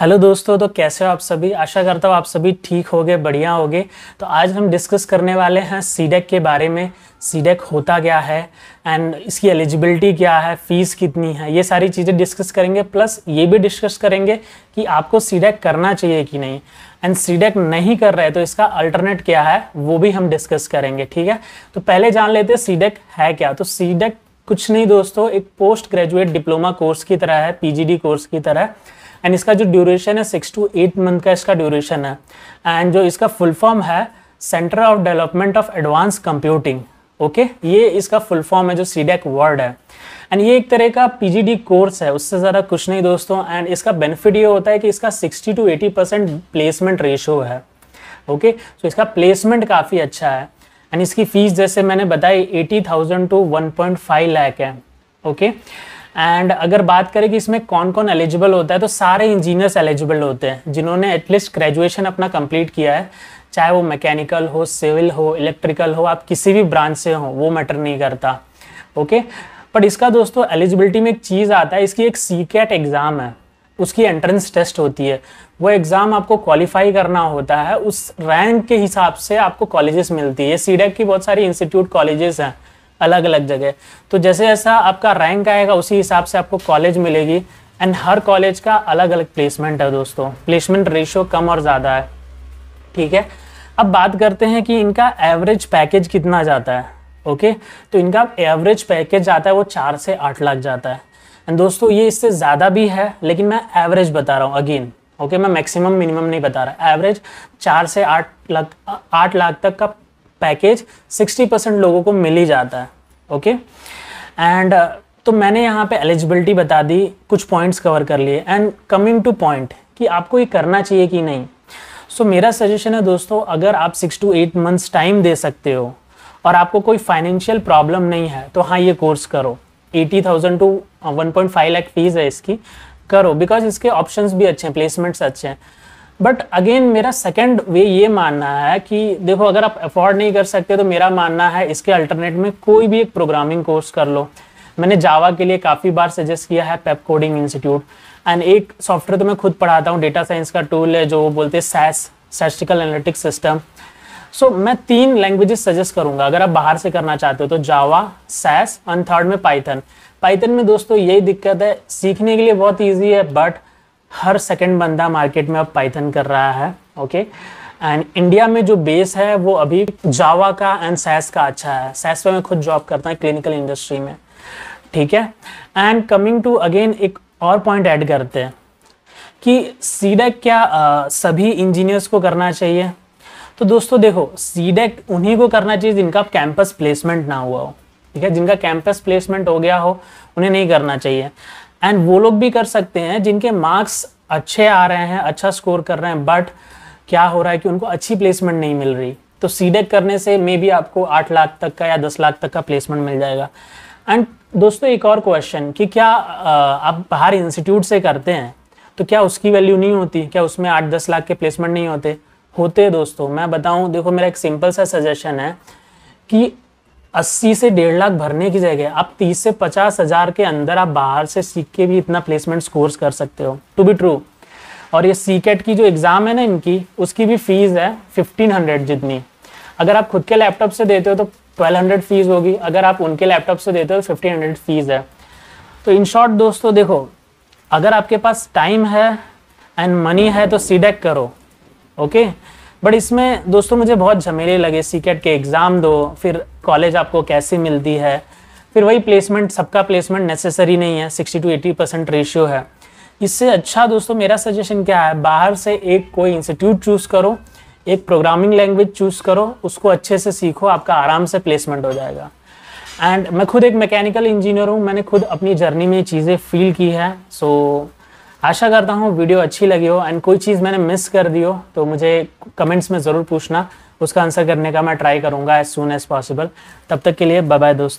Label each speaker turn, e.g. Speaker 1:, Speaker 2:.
Speaker 1: Hello दोस्तों तो कैसे हो आप सभी आशा करता हूँ आप सभी ठीक होगे बढ़िया होगे तो आज हम डिस्कस करने वाले हैं सीडेक e के बारे में सीडेक e होता क्या है एंड इसकी एलिजिबिलिटी क्या है फ़ीस कितनी है ये सारी चीज़ें डिस्कस करेंगे प्लस ये भी डिस्कस करेंगे कि आपको सीडेक e करना चाहिए कि नहीं एंड सीडेक नहीं कर रहे तो इसका अल्टरनेट क्या है वो भी हम डिस्कस करेंगे ठीक है तो पहले जान लेते हैं सीडेक है क्या तो सीडेक कुछ नहीं दोस्तों एक पोस्ट ग्रेजुएट डिप्लोमा कोर्स की तरह है पीजीडी कोर्स की तरह है एंड इसका जो ड्यूरेशन है सिक्स टू एट मंथ का इसका ड्यूरेशन है एंड जो इसका फुल फॉर्म है centre of development of advance computing okay ये इसका फुल फॉर्म है जो सीडेक वर्ड e है एंड ये एक तरह का पीजीडी कोर्स है उससे ज़्यादा कुछ नहीं दोस्तों एंड इसका बेनिफिट ये होता है कि इसका 60 टू 80 परसेंट प्लेसमेंट रेशो है ओके okay? सो so इसका प्लेसमेंट काफ़ी अच्छा है एंड इसकी फ़ीस जैसे मैंने बताई 80,000 टू 1.5 लाख है ओके okay? एंड अगर बात करें कि इसमें कौन कौन एलिजिबल होता है तो सारे इंजीनियर्स एलिजिबल होते हैं जिन्होंने एटलीस्ट ग्रेजुएशन अपना कंप्लीट किया है चाहे वो मैकेनिकल हो सिविल हो इलेक्ट्रिकल हो आप किसी भी ब्रांच से हो वो मैटर नहीं करता ओके बट इसका दोस्तों एलिजिबिलिटी में एक चीज़ आता है इसकी एक सी कैट एग्ज़ाम है उसकी एंट्रेंस टेस्ट होती है वो एग्ज़ाम आपको क्वालिफाई करना होता है उस रैंक के हिसाब से आपको कॉलेजेस मिलती है सीडेक की बहुत सारी इंस्टीट्यूट कॉलेजेस हैं अलग अलग जगह तो जैसे जैसा आपका रैंक आएगा उसी हिसाब से आपको कॉलेज मिलेगी एंड हर कॉलेज का अलग अलग प्लेसमेंट है दोस्तों प्लेसमेंट रेशियो कम और ज़्यादा है ठीक है अब बात करते हैं कि इनका एवरेज पैकेज कितना जाता है ओके तो इनका एवरेज पैकेज जाता है वो चार से आठ लाख जाता है एंड दोस्तों ये इससे ज़्यादा भी है लेकिन मैं एवरेज बता रहा हूँ अगेन ओके मैं मैक्सिमम मिनिमम नहीं बता रहा एवरेज चार से आठ लाख आठ लाख तक का पैकेज 60 परसेंट लोगों को मिल ही जाता है ओके okay? एंड uh, तो मैंने यहाँ पे एलिजिबिलिटी बता दी कुछ पॉइंट्स कवर कर लिए एंड कमिंग टू पॉइंट कि आपको ये करना चाहिए कि नहीं सो so, मेरा सजेशन है दोस्तों अगर आप six to eight months time दे सकते हो और आपको कोई फाइनेंशियल प्रॉब्लम नहीं है तो हाँ ये कोर्स करो eighty thousand to one point five lakh fees है इसकी करो बिकॉज इसके ऑप्शंस भी अच्छे हैं प्लेसमेंट्स अच्छे हैं बट अगेन मेरा सेकंड वे ये मानना है कि देखो अगर आप अफोर्ड नहीं कर सकते तो मेरा मानना है इसके अल्टरनेट में कोई भी एक प्रोग्रामिंग कोर्स कर लो मैंने जावा के लिए काफ़ी बार सजेस्ट किया है पेप कोडिंग इंस्टीट्यूट एंड एक सॉफ्टवेयर तो मैं खुद पढ़ाता हूँ डेटा साइंस का टूल है जो बोलते हैं SAS statistical analytics system so मैं तीन लैंग्वेजेस सजेस्ट करूंगा अगर आप बाहर से करना चाहते हो तो जावा सैस एंड थर्ड में पाइथन पाइथन में दोस्तों यही दिक्कत है सीखने के लिए बहुत ईजी है बट हर सेकंड बंदा मार्केट में अब पाइथन कर रहा है ओके एंड इंडिया में जो बेस है वो अभी जावा का एंड सैस का अच्छा है सैस पर मैं खुद जॉब करता हूँ क्लिनिकल इंडस्ट्री में ठीक है एंड कमिंग टू अगेन एक और पॉइंट ऐड करते हैं कि सीडेक e क्या आ, सभी इंजीनियर्स को करना चाहिए तो दोस्तों देखो सीडेक e उन्हीं को करना चाहिए जिनका कैंपस प्लेसमेंट ना हुआ हो ठीक है जिनका कैंपस प्लेसमेंट हो गया हो उन्हें नहीं करना चाहिए एंड वो लोग भी कर सकते हैं जिनके मार्क्स अच्छे आ रहे हैं अच्छा स्कोर कर रहे हैं बट क्या हो रहा है कि उनको अच्छी प्लेसमेंट नहीं मिल रही तो सीडेक e करने से मे भी आपको आठ लाख तक का या दस लाख तक का प्लेसमेंट मिल जाएगा एंड दोस्तों एक और क्वेश्चन कि क्या आप बाहर इंस्टीट्यूट से करते हैं तो क्या उसकी वैल्यू नहीं होती क्या उसमें आठ दस लाख के प्लेसमेंट नहीं होते होते दोस्तों मैं बताऊं देखो मेरा एक सिंपल सा सजेशन है कि अस्सी से डेढ़ लाख भरने की जगह आप तीस से पचास हज़ार के अंदर आप बाहर से सीख के भी इतना प्लेसमेंट स्कोर्स कर सकते हो टू बी ट्रू और ये सी की जो एग्ज़ाम है ना इनकी उसकी भी फ़ीस है फिफ्टीन हंड्रेड जितनी अगर आप खुद के लैपटॉप से देते हो तो ट्वेल्व हंड्रेड फ़ीस होगी अगर आप उनके लैपटॉप से देते हो तो फिफ्टीन हंड्रेड फ़ीस है तो इन शॉर्ट दोस्तों देखो अगर आपके पास टाइम है एंड मनी है तो सीडेक करो ओके okay? बट इसमें दोस्तों मुझे बहुत झमेले लगे सीकेट के एग्ज़ाम दो फिर कॉलेज आपको कैसे मिलती है फिर वही प्लेसमेंट सबका प्लेसमेंट नेसेसरी नहीं है sixty to eighty percent ratio है इससे अच्छा दोस्तों मेरा सजेशन क्या है बाहर से एक कोई इंस्टीट्यूट चूज़ करो एक प्रोग्रामिंग लैंग्वेज चूज़ करो उसको अच्छे से सीखो आपका आराम से प्लेसमेंट हो जाएगा एंड मैं खुद एक मैकेनिकल इंजीनियर हूँ मैंने खुद अपनी जर्नी में चीज़ें फील की है सो so, आशा करता हूँ वीडियो अच्छी लगी हो एंड कोई चीज़ मैंने मिस कर दी हो तो मुझे कमेंट्स में ज़रूर पूछना उसका आंसर करने का मैं ट्राई करूँगा एज सुन एज पॉसिबल तब तक के लिए बाय बाय दोस्तों